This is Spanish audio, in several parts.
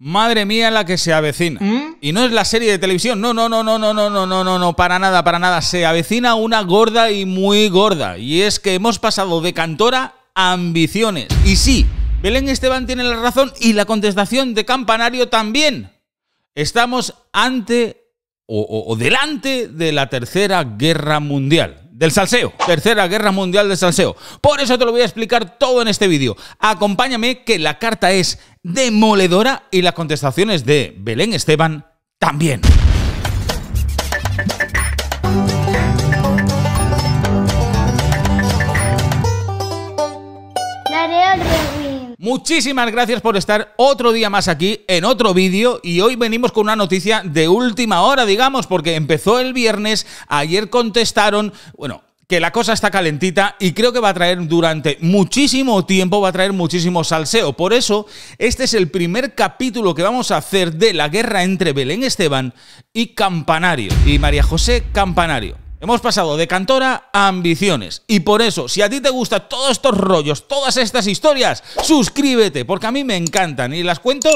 Madre mía la que se avecina. ¿Mm? Y no es la serie de televisión. No, no, no, no, no, no, no, no, no, no, para nada, para nada. Se avecina una gorda y muy gorda. Y es que hemos pasado de cantora a ambiciones. Y sí, Belén Esteban tiene la razón y la contestación de Campanario también. Estamos ante o, o delante de la Tercera Guerra Mundial del salseo. Tercera guerra mundial del salseo. Por eso te lo voy a explicar todo en este vídeo. Acompáñame que la carta es demoledora y las contestaciones de Belén Esteban también. Muchísimas gracias por estar otro día más aquí en otro vídeo y hoy venimos con una noticia de última hora, digamos, porque empezó el viernes, ayer contestaron, bueno, que la cosa está calentita y creo que va a traer durante muchísimo tiempo, va a traer muchísimo salseo. Por eso, este es el primer capítulo que vamos a hacer de la guerra entre Belén Esteban y Campanario, y María José Campanario. Hemos pasado de cantora a ambiciones. Y por eso, si a ti te gustan todos estos rollos, todas estas historias, suscríbete, porque a mí me encantan y las cuento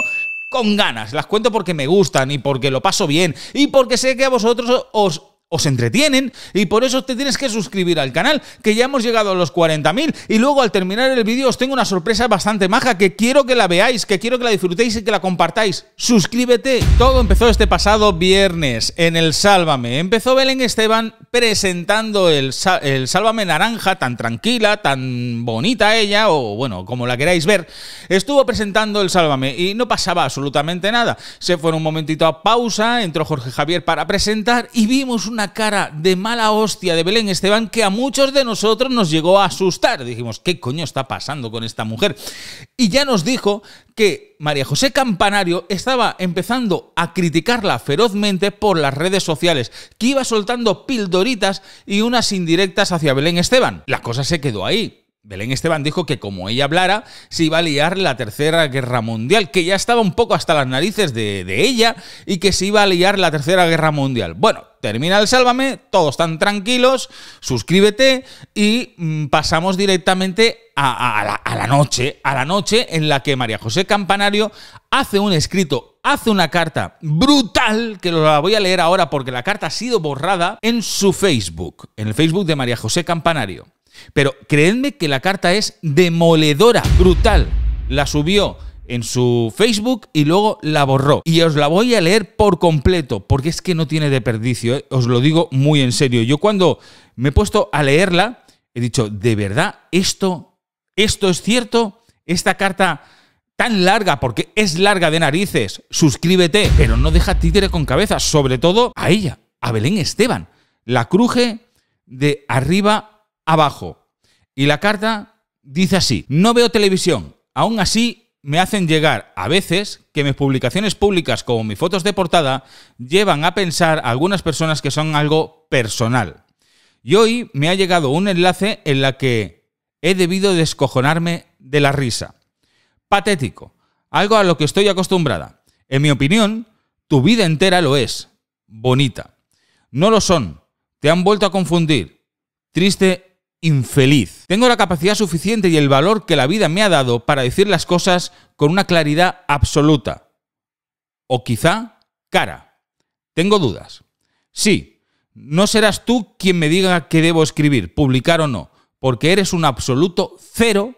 con ganas. Las cuento porque me gustan y porque lo paso bien y porque sé que a vosotros os os entretienen y por eso te tienes que suscribir al canal, que ya hemos llegado a los 40.000 y luego al terminar el vídeo os tengo una sorpresa bastante maja que quiero que la veáis, que quiero que la disfrutéis y que la compartáis. Suscríbete. Todo empezó este pasado viernes en el Sálvame. Empezó Belén Esteban presentando el, Sálvame Naranja, tan tranquila, tan bonita ella, o bueno, como la queráis ver. Estuvo presentando el Sálvame y no pasaba absolutamente nada. Se fue en un momentito a pausa, entró Jorge Javier para presentar y vimos una cara de mala hostia de Belén Esteban que a muchos de nosotros nos llegó a asustar. Dijimos, ¿qué coño está pasando con esta mujer? Y ya nos dijo que María José Campanario estaba empezando a criticarla ferozmente por las redes sociales, que iba soltando pildoritas y unas indirectas hacia Belén Esteban. La cosa se quedó ahí Belén Esteban dijo que como ella hablara, se iba a liar la Tercera Guerra Mundial, que ya estaba un poco hasta las narices de, ella y que se iba a liar la Tercera Guerra Mundial. Bueno, termina el Sálvame, todos están tranquilos, suscríbete y mm, pasamos directamente a, la, a la noche, a la noche en la que María José Campanario hace un escrito hace una carta brutal, que la voy a leer ahora porque la carta ha sido borrada en su Facebook, en el Facebook de María José Campanario. Pero creedme que la carta es demoledora, brutal. La subió en su Facebook y luego la borró. Y os la voy a leer por completo, porque es que no tiene desperdicio, ¿eh? os lo digo muy en serio. Yo cuando me he puesto a leerla, he dicho, ¿de verdad esto, esto es cierto? Esta carta tan larga, porque es larga de narices, suscríbete, pero no deja títere con cabeza, sobre todo a ella, a Belén Esteban. La cruje de arriba abajo. Y la carta dice así, no veo televisión, aún así me hacen llegar a veces que mis publicaciones públicas como mis fotos de portada llevan a pensar algunas personas que son algo personal. Y hoy me ha llegado un enlace en la que he debido descojonarme de la risa. Patético, algo a lo que estoy acostumbrada. En mi opinión, tu vida entera lo es. Bonita. No lo son. Te han vuelto a confundir. Triste infeliz. Tengo la capacidad suficiente y el valor que la vida me ha dado para decir las cosas con una claridad absoluta. O quizá cara. Tengo dudas. Sí, no serás tú quien me diga que debo escribir, publicar o no, porque eres un absoluto cero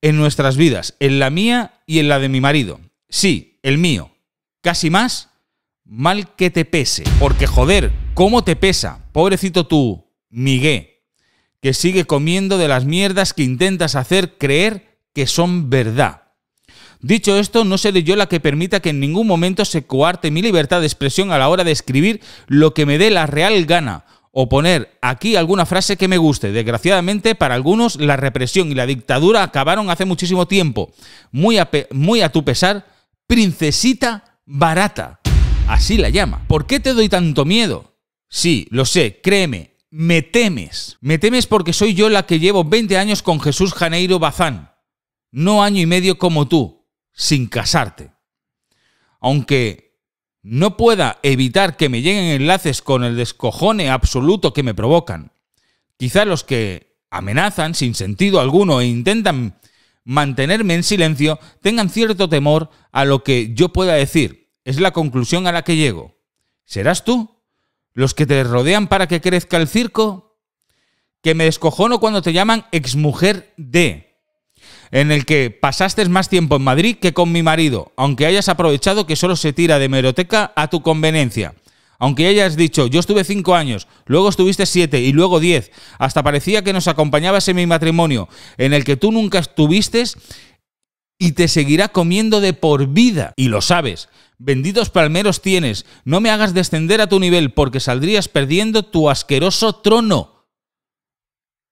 en nuestras vidas, en la mía y en la de mi marido. Sí, el mío. Casi más, mal que te pese. Porque joder, ¿cómo te pesa? Pobrecito tú, Miguel que sigue comiendo de las mierdas que intentas hacer creer que son verdad. Dicho esto, no seré yo la que permita que en ningún momento se coarte mi libertad de expresión a la hora de escribir lo que me dé la real gana o poner aquí alguna frase que me guste. Desgraciadamente, para algunos, la represión y la dictadura acabaron hace muchísimo tiempo. Muy a, muy a tu pesar, princesita barata. Así la llama. ¿Por qué te doy tanto miedo? Sí, lo sé, créeme, me temes. Me temes porque soy yo la que llevo 20 años con Jesús Janeiro Bazán, no año y medio como tú, sin casarte. Aunque no pueda evitar que me lleguen enlaces con el descojone absoluto que me provocan. Quizá los que amenazan sin sentido alguno e intentan mantenerme en silencio tengan cierto temor a lo que yo pueda decir. Es la conclusión a la que llego. ¿Serás tú los que te rodean para que crezca el circo, que me descojono cuando te llaman exmujer de, en el que pasaste más tiempo en Madrid que con mi marido, aunque hayas aprovechado que solo se tira de meroteca a tu conveniencia. Aunque hayas dicho, yo estuve cinco años, luego estuviste siete y luego diez, hasta parecía que nos acompañabas en mi matrimonio, en el que tú nunca estuviste y te seguirá comiendo de por vida. Y lo sabes. Benditos palmeros tienes, no me hagas descender a tu nivel porque saldrías perdiendo tu asqueroso trono.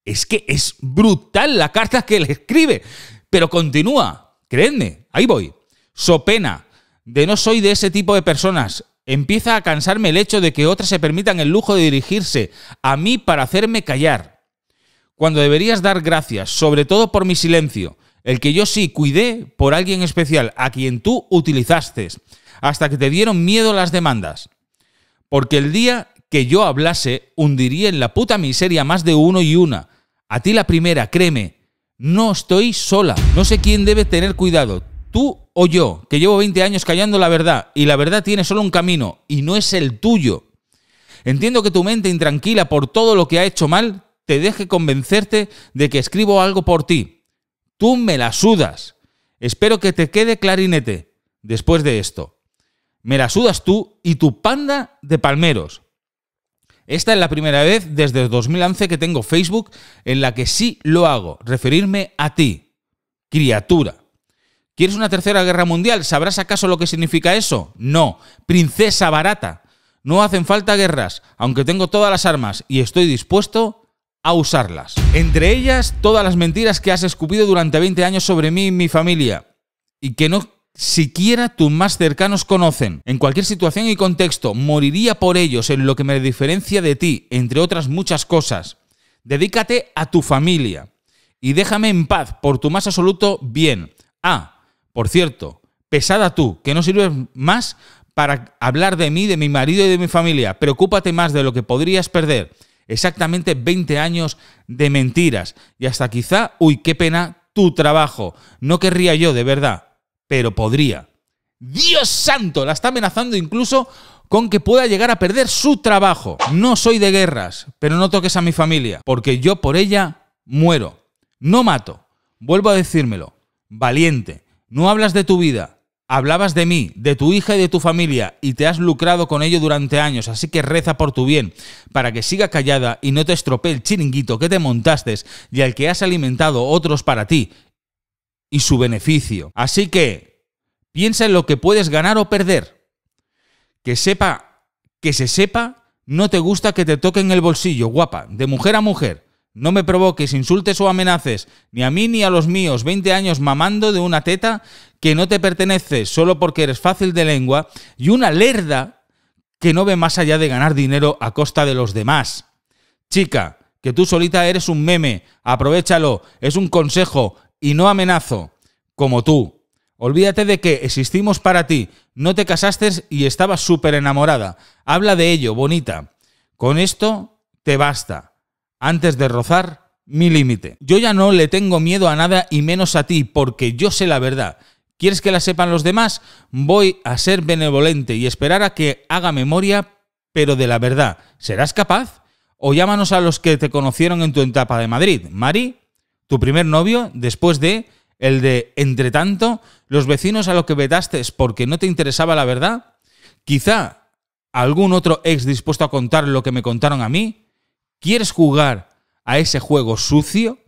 Es que es brutal la carta que le escribe. Pero continúa, creedme, ahí voy. So pena de no soy de ese tipo de personas. Empieza a cansarme el hecho de que otras se permitan el lujo de dirigirse a mí para hacerme callar. Cuando deberías dar gracias, sobre todo por mi silencio el que yo sí cuidé por alguien especial a quien tú utilizaste, hasta que te dieron miedo las demandas. Porque el día que yo hablase, hundiría en la puta miseria más de uno y una. A ti la primera, créeme, no estoy sola. No sé quién debe tener cuidado, tú o yo, que llevo 20 años callando la verdad, y la verdad tiene solo un camino, y no es el tuyo. Entiendo que tu mente intranquila por todo lo que ha hecho mal te deje convencerte de que escribo algo por ti, Tú me la sudas. Espero que te quede clarinete después de esto. Me la sudas tú y tu panda de palmeros. Esta es la primera vez desde 2011 que tengo Facebook en la que sí lo hago, referirme a ti, criatura. ¿Quieres una tercera guerra mundial? ¿Sabrás acaso lo que significa eso? No, princesa barata. No hacen falta guerras, aunque tengo todas las armas y estoy dispuesto a usarlas. Entre ellas, todas las mentiras que has escupido durante 20 años sobre mí y mi familia, y que no siquiera tus más cercanos conocen. En cualquier situación y contexto, moriría por ellos en lo que me diferencia de ti, entre otras muchas cosas. Dedícate a tu familia y déjame en paz por tu más absoluto bien. Ah, por cierto, pesada tú, que no sirves más para hablar de mí, de mi marido y de mi familia. Preocúpate más de lo que podrías perder Exactamente 20 años de mentiras. Y hasta quizá, uy, qué pena, tu trabajo. No querría yo, de verdad, pero podría. Dios santo, la está amenazando incluso con que pueda llegar a perder su trabajo. No soy de guerras, pero no toques a mi familia, porque yo por ella muero. No mato. Vuelvo a decírmelo. Valiente. No hablas de tu vida. Hablabas de mí, de tu hija y de tu familia, y te has lucrado con ello durante años, así que reza por tu bien, para que siga callada y no te estropee el chiringuito que te montaste y al que has alimentado otros para ti y su beneficio. Así que piensa en lo que puedes ganar o perder. Que sepa, que se sepa, no te gusta que te toquen el bolsillo, guapa, de mujer a mujer. No me provoques, insultes o amenaces, ni a mí ni a los míos, 20 años mamando de una teta que no te pertenece solo porque eres fácil de lengua y una lerda que no ve más allá de ganar dinero a costa de los demás. Chica, que tú solita eres un meme, aprovechalo, es un consejo y no amenazo, como tú. Olvídate de que existimos para ti, no te casaste y estabas súper enamorada. Habla de ello, bonita. Con esto te basta antes de rozar mi límite. Yo ya no le tengo miedo a nada y menos a ti, porque yo sé la verdad. ¿Quieres que la sepan los demás? Voy a ser benevolente y esperar a que haga memoria, pero de la verdad. ¿Serás capaz? O llámanos a los que te conocieron en tu etapa de Madrid. Mari, tu primer novio, después de el de, entre tanto, los vecinos a los que vetaste porque no te interesaba la verdad. Quizá algún otro ex dispuesto a contar lo que me contaron a mí. ¿Quieres jugar a ese juego sucio?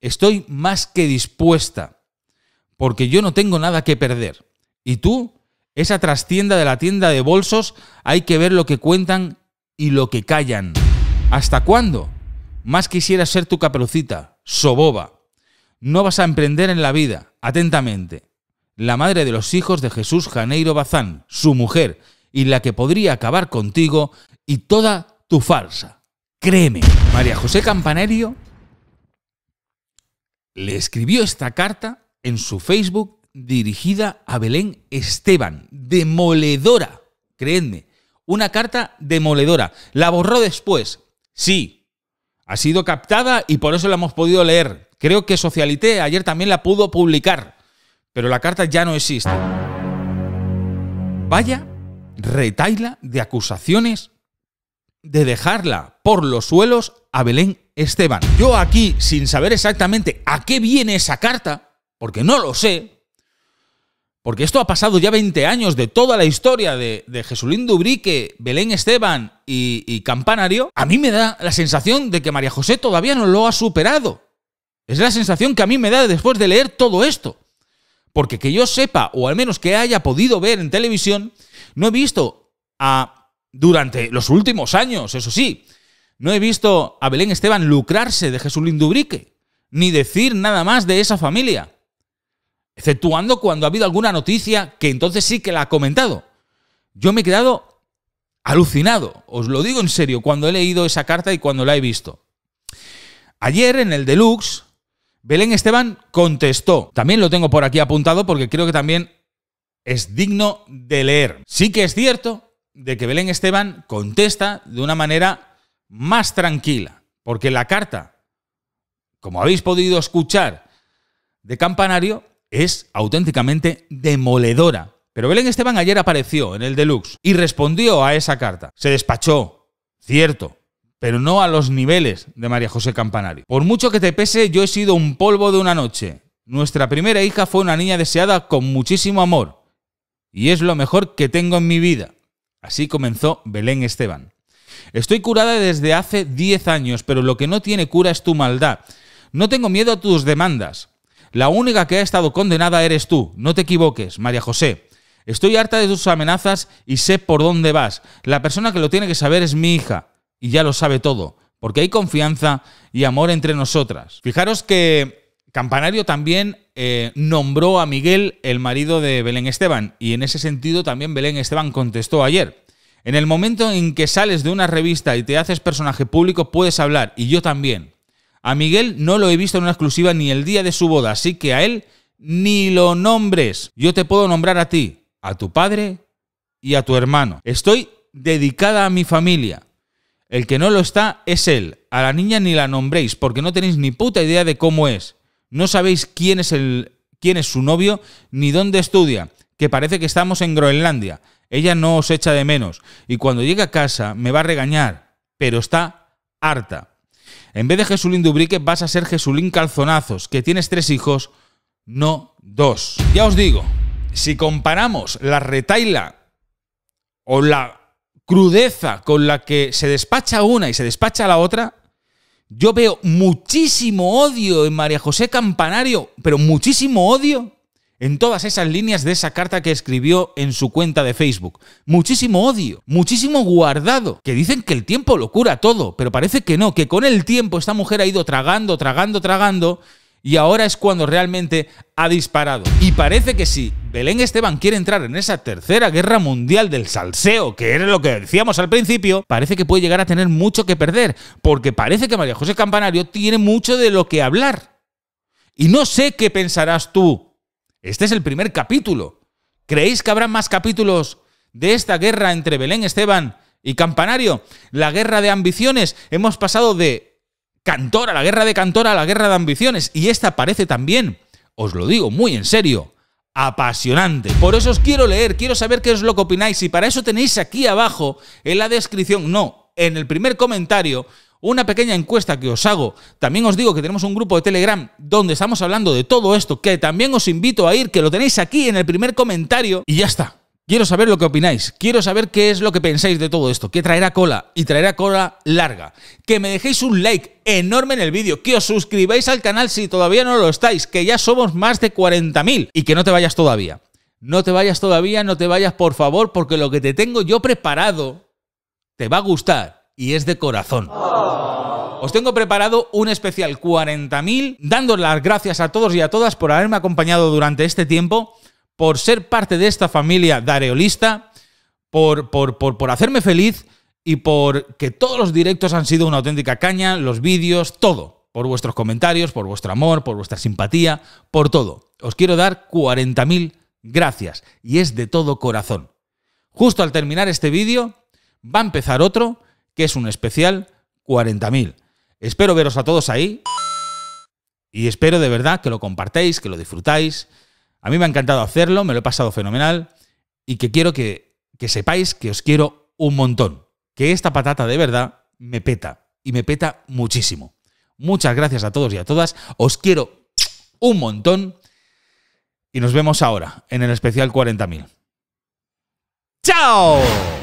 Estoy más que dispuesta, porque yo no tengo nada que perder. ¿Y tú? Esa trastienda de la tienda de bolsos, hay que ver lo que cuentan y lo que callan. ¿Hasta cuándo? Más quisiera ser tu caperucita, soboba. No vas a emprender en la vida, atentamente. La madre de los hijos de Jesús Janeiro Bazán, su mujer, y la que podría acabar contigo y toda tu farsa. Créeme, María José Campanario le escribió esta carta en su Facebook dirigida a Belén Esteban. Demoledora, Créeme, Una carta demoledora. La borró después. Sí, ha sido captada y por eso la hemos podido leer. Creo que Socialité ayer también la pudo publicar, pero la carta ya no existe. Vaya retaila de acusaciones de dejarla por los suelos a Belén Esteban. Yo aquí, sin saber exactamente a qué viene esa carta, porque no lo sé, porque esto ha pasado ya 20 años de toda la historia de, de Jesulín Dubrique, Belén Esteban y, y Campanario, a mí me da la sensación de que María José todavía no lo ha superado. Es la sensación que a mí me da después de leer todo esto. Porque que yo sepa, o al menos que haya podido ver en televisión, no he visto a durante los últimos años, eso sí. No he visto a Belén Esteban lucrarse de Jesús Lindubrique, ni decir nada más de esa familia. Exceptuando cuando ha habido alguna noticia que entonces sí que la ha comentado. Yo me he quedado alucinado, os lo digo en serio, cuando he leído esa carta y cuando la he visto. Ayer en el Deluxe, Belén Esteban contestó. También lo tengo por aquí apuntado porque creo que también es digno de leer. Sí que es cierto de que Belén Esteban contesta de una manera más tranquila, porque la carta, como habéis podido escuchar de Campanario, es auténticamente demoledora. Pero Belén Esteban ayer apareció en el Deluxe y respondió a esa carta. Se despachó, cierto, pero no a los niveles de María José Campanario. Por mucho que te pese, yo he sido un polvo de una noche. Nuestra primera hija fue una niña deseada con muchísimo amor. Y es lo mejor que tengo en mi vida. Así comenzó Belén Esteban. Estoy curada desde hace 10 años, pero lo que no tiene cura es tu maldad. No tengo miedo a tus demandas. La única que ha estado condenada eres tú. No te equivoques, María José. Estoy harta de tus amenazas y sé por dónde vas. La persona que lo tiene que saber es mi hija. Y ya lo sabe todo, porque hay confianza y amor entre nosotras. Fijaros que Campanario también eh, nombró a Miguel el marido de Belén Esteban. Y en ese sentido también Belén Esteban contestó ayer. En el momento en que sales de una revista y te haces personaje público, puedes hablar, y yo también. A Miguel no lo he visto en una exclusiva ni el día de su boda, así que a él ni lo nombres. Yo te puedo nombrar a ti, a tu padre y a tu hermano. Estoy dedicada a mi familia. El que no lo está es él. A la niña ni la nombréis porque no tenéis ni puta idea de cómo es. No sabéis quién es, el, quién es su novio ni dónde estudia, que parece que estamos en Groenlandia. Ella no os echa de menos y cuando llegue a casa me va a regañar, pero está harta. En vez de Jesulín Dubrique vas a ser Jesulín Calzonazos, que tienes tres hijos, no dos. Ya os digo, si comparamos la retaila o la crudeza con la que se despacha una y se despacha la otra, yo veo muchísimo odio en María José Campanario, pero muchísimo odio en todas esas líneas de esa carta que escribió en su cuenta de Facebook. Muchísimo odio, muchísimo guardado, que dicen que el tiempo lo cura todo, pero parece que no, que con el tiempo esta mujer ha ido tragando, tragando, tragando, y ahora es cuando realmente ha disparado. Y parece que si Belén Esteban quiere entrar en esa tercera guerra mundial del salseo, que era lo que decíamos al principio, parece que puede llegar a tener mucho que perder, porque parece que María José Campanario tiene mucho de lo que hablar. Y no sé qué pensarás tú. Este es el primer capítulo. ¿Creéis que habrá más capítulos de esta guerra entre Belén Esteban y Campanario? La guerra de ambiciones. Hemos pasado de Cantora, la guerra de Cantora, la guerra de ambiciones. Y esta parece también, os lo digo muy en serio, apasionante. Por eso os quiero leer, quiero saber qué es lo que opináis. Y para eso tenéis aquí abajo, en la descripción, no, en el primer comentario, una pequeña encuesta que os hago. También os digo que tenemos un grupo de Telegram donde estamos hablando de todo esto, que también os invito a ir, que lo tenéis aquí en el primer comentario. Y ya está. Quiero saber lo que opináis, quiero saber qué es lo que pensáis de todo esto, que traerá cola y traerá cola larga. Que me dejéis un like enorme en el vídeo, que os suscribáis al canal si todavía no lo estáis, que ya somos más de 40.000 y que no te vayas todavía. No te vayas todavía, no te vayas por favor, porque lo que te tengo yo preparado te va a gustar y es de corazón. Os tengo preparado un especial 40.000, dando las gracias a todos y a todas por haberme acompañado durante este tiempo por ser parte de esta familia dareolista, por, por, por, hacerme feliz y por que todos los directos han sido una auténtica caña, los vídeos, todo. Por vuestros comentarios, por vuestro amor, por vuestra simpatía, por todo. Os quiero dar 40.000 gracias y es de todo corazón. Justo al terminar este vídeo va a empezar otro que es un especial 40.000. Espero veros a todos ahí y espero de verdad que lo compartáis, que lo disfrutáis a mí me ha encantado hacerlo, me lo he pasado fenomenal y que quiero que, que sepáis que os quiero un montón, que esta patata de verdad me peta y me peta muchísimo. Muchas gracias a todos y a todas, os quiero un montón y nos vemos ahora en el especial 40.000. ¡Chao!